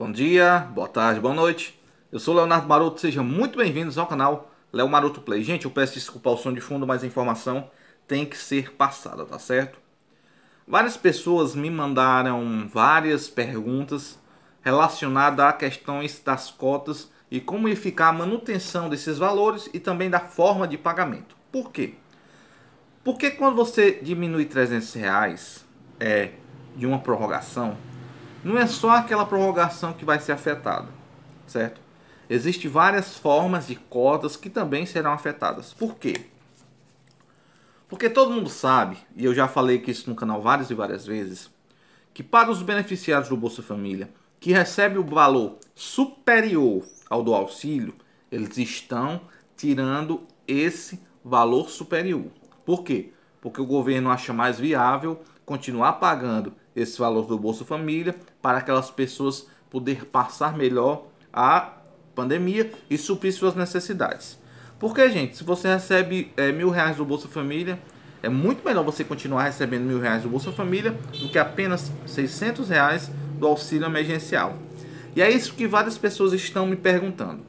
Bom dia, boa tarde, boa noite. Eu sou Leonardo Maroto, sejam muito bem-vindos ao canal Léo Maroto Play. Gente, eu peço desculpa ao som de fundo, mas a informação tem que ser passada, tá certo? Várias pessoas me mandaram várias perguntas relacionadas a questões das cotas e como ia ficar a manutenção desses valores e também da forma de pagamento. Por quê? Porque quando você diminui 300 reais é, de uma prorrogação, não é só aquela prorrogação que vai ser afetada, certo? Existem várias formas de cotas que também serão afetadas. Por quê? Porque todo mundo sabe, e eu já falei isso no canal várias e várias vezes, que para os beneficiários do Bolsa Família que recebem o valor superior ao do auxílio, eles estão tirando esse valor superior. Por quê? Porque o governo acha mais viável continuar pagando esse valor do Bolsa Família para aquelas pessoas poder passar melhor a pandemia e suprir suas necessidades. Porque, gente, se você recebe é, mil reais do Bolsa Família, é muito melhor você continuar recebendo mil reais do Bolsa Família do que apenas 600 reais do auxílio emergencial. E é isso que várias pessoas estão me perguntando.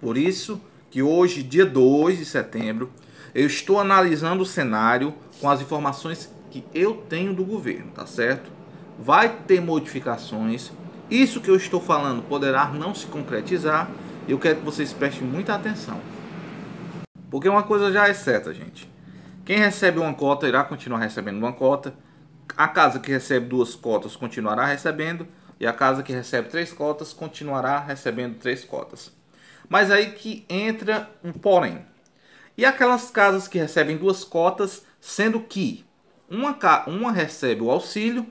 Por isso que hoje, dia 2 de setembro, eu estou analisando o cenário com as informações que eu tenho do governo, tá certo? Vai ter modificações. Isso que eu estou falando poderá não se concretizar. Eu quero que vocês prestem muita atenção. Porque uma coisa já é certa, gente. Quem recebe uma cota irá continuar recebendo uma cota. A casa que recebe duas cotas continuará recebendo. E a casa que recebe três cotas continuará recebendo três cotas. Mas aí que entra um porém. E aquelas casas que recebem duas cotas, sendo que uma, uma recebe o auxílio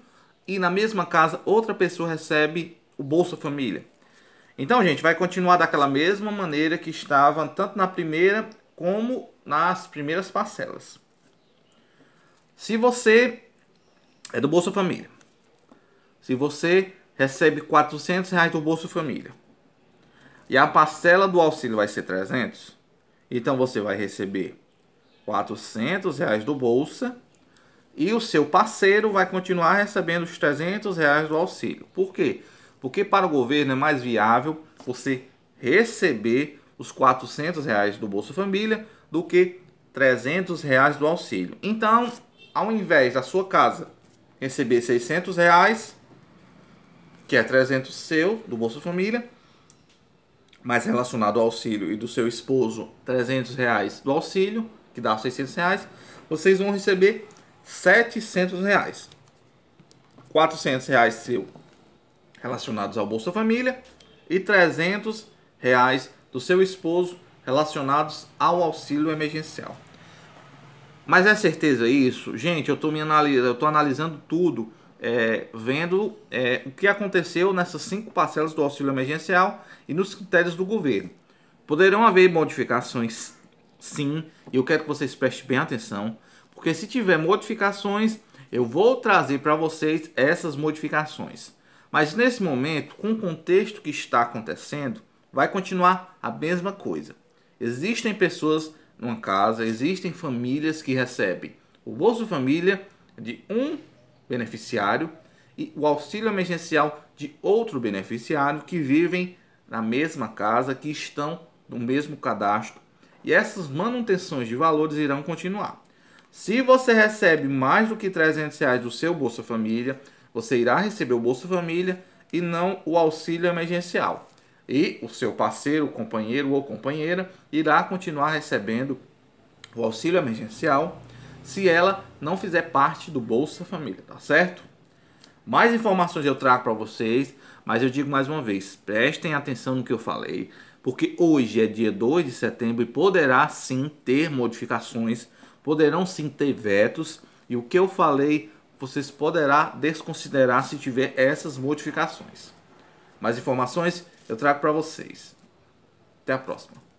e na mesma casa outra pessoa recebe o Bolsa Família. Então, gente, vai continuar daquela mesma maneira que estava tanto na primeira como nas primeiras parcelas. Se você é do Bolsa Família, se você recebe 400 reais do Bolsa Família e a parcela do auxílio vai ser 300, então você vai receber 400 reais do Bolsa e o seu parceiro vai continuar recebendo os 300 reais do auxílio. Por quê? Porque para o governo é mais viável você receber os 400 reais do Bolsa Família do que 300 reais do auxílio. Então, ao invés da sua casa receber 600 reais, que é 300 seu do Bolsa Família, mais relacionado ao auxílio e do seu esposo 300 reais do auxílio, que dá 600 reais, vocês vão receber 700 reais. 400 reais seu relacionados ao Bolsa Família e 300 reais do seu esposo relacionados ao auxílio emergencial. Mas é certeza isso? Gente, eu estou analis analisando tudo, é, vendo é, o que aconteceu nessas cinco parcelas do auxílio emergencial e nos critérios do governo. Poderão haver modificações, sim, e eu quero que vocês prestem bem atenção. Porque se tiver modificações, eu vou trazer para vocês essas modificações. Mas nesse momento, com o contexto que está acontecendo, vai continuar a mesma coisa. Existem pessoas numa casa, existem famílias que recebem o Bolsa Família de um beneficiário e o auxílio emergencial de outro beneficiário que vivem na mesma casa, que estão no mesmo cadastro. E essas manutenções de valores irão continuar. Se você recebe mais do que 300 reais do seu Bolsa Família, você irá receber o Bolsa Família e não o auxílio emergencial. E o seu parceiro, companheiro ou companheira irá continuar recebendo o auxílio emergencial se ela não fizer parte do Bolsa Família, tá certo? Mais informações eu trago para vocês, mas eu digo mais uma vez, prestem atenção no que eu falei, porque hoje é dia 2 de setembro e poderá sim ter modificações poderão sim ter vetos e o que eu falei vocês poderá desconsiderar se tiver essas modificações. Mais informações eu trago para vocês. Até a próxima.